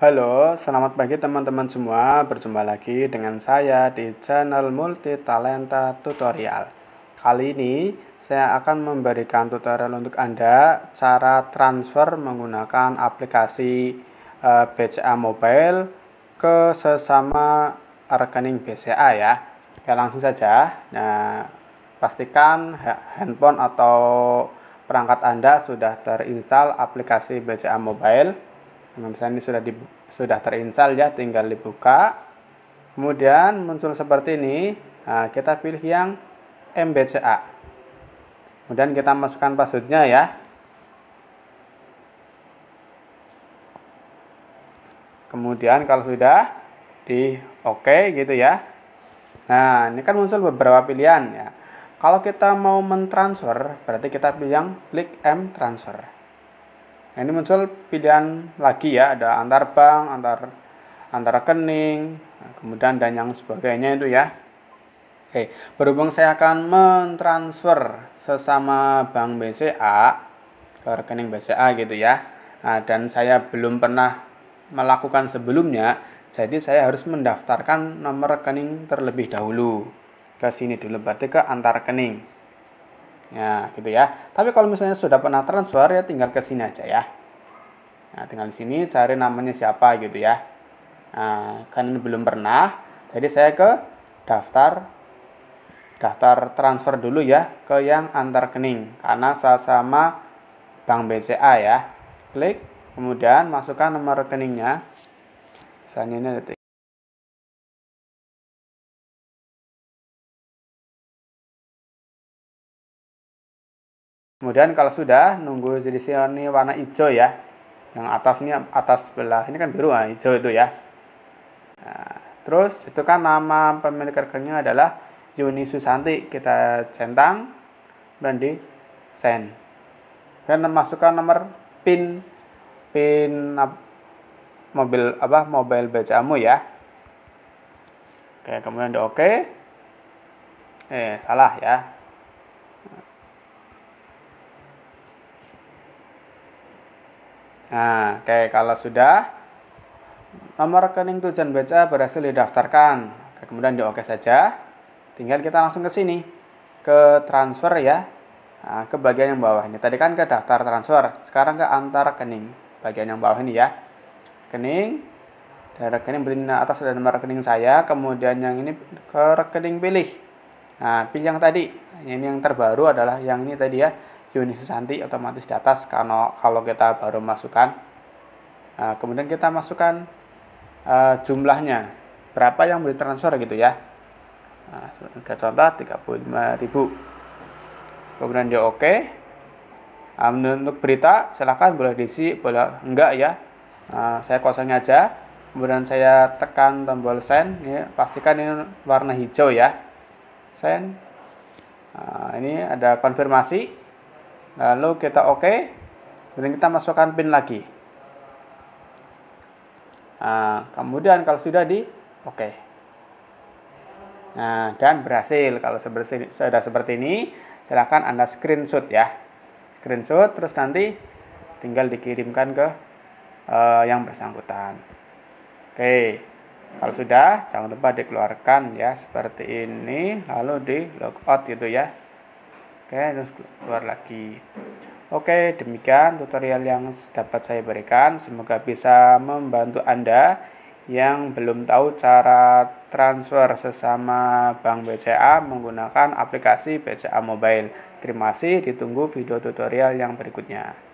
Halo, selamat pagi teman-teman semua. Berjumpa lagi dengan saya di channel Multi Talenta Tutorial. Kali ini saya akan memberikan tutorial untuk Anda cara transfer menggunakan aplikasi eh, BCA Mobile ke sesama rekening BCA ya. Oke, langsung saja. Nah, pastikan handphone atau perangkat Anda sudah terinstal aplikasi BCA Mobile. Nah, misalnya ini sudah di, sudah terinstal ya, tinggal dibuka. Kemudian muncul seperti ini. Nah, kita pilih yang MBCA. Kemudian kita masukkan passwordnya ya. Kemudian kalau sudah di oke gitu ya. Nah, ini kan muncul beberapa pilihan ya. Kalau kita mau mentransfer, berarti kita pilih yang klik M transfer. Nah, ini muncul pilihan lagi ya, ada antar bank, antar antar rekening, kemudian dan yang sebagainya itu ya. Oke, berhubung saya akan mentransfer sesama bank BCA ke rekening BCA gitu ya. Nah, dan saya belum pernah melakukan sebelumnya, jadi saya harus mendaftarkan nomor rekening terlebih dahulu. Ke sini dulu, berarti ke antar rekening ya gitu ya. Tapi kalau misalnya sudah pernah transfer ya tinggal ke sini aja ya. Nah, tinggal di sini cari namanya siapa gitu ya. Nah, karena belum pernah, jadi saya ke daftar daftar transfer dulu ya ke yang antar rekening karena saya sama Bank BCA ya. Klik, kemudian masukkan nomor rekeningnya. Misalnya ini ada Kemudian kalau sudah nunggu jadi sini warna hijau ya. Yang atasnya atas sebelah ini kan biru ah hijau itu ya. Nah, terus itu kan nama pemilik rekeningnya adalah Yuni Susanti. Kita centang dan di send. Dan masukkan nomor pin pin mobil apa mobile bacamu ya. Oke, kemudian di oke. Eh, salah ya. Nah, kayak kalau sudah nomor rekening tujuan baca berhasil didaftarkan, kemudian di OK saja. Tinggal kita langsung ke sini ke transfer ya. Nah, ke bagian yang bawah ini. Tadi kan ke daftar transfer, sekarang ke antar rekening. Bagian yang bawah ini ya. Rekening dari rekening beli atas dan nomor rekening saya, kemudian yang ini ke rekening pilih. Nah, pilih yang tadi. Ini yang terbaru adalah yang ini tadi ya Yuni Susanti otomatis di atas karena kalau kita baru masukkan nah, kemudian kita masukkan uh, jumlahnya berapa yang boleh transfer gitu ya nah, puluh contoh ribu, kemudian dia oke okay. nah, untuk berita silahkan boleh diisi boleh enggak ya nah, saya kosongnya aja kemudian saya tekan tombol send ya, pastikan ini warna hijau ya send nah, ini ada konfirmasi lalu kita oke okay. kemudian kita masukkan pin lagi nah, kemudian kalau sudah di oke okay. nah dan berhasil kalau seperti, sudah seperti ini silahkan anda screenshot ya screenshot terus nanti tinggal dikirimkan ke uh, yang bersangkutan oke okay. Kalau sudah, jangan lupa dikeluarkan ya seperti ini, lalu di logout gitu ya oke terus keluar lagi Oke, demikian tutorial yang dapat saya berikan. Semoga bisa membantu Anda yang belum tahu cara transfer sesama Bank BCA menggunakan aplikasi BCA Mobile. Terima kasih, ditunggu video tutorial yang berikutnya.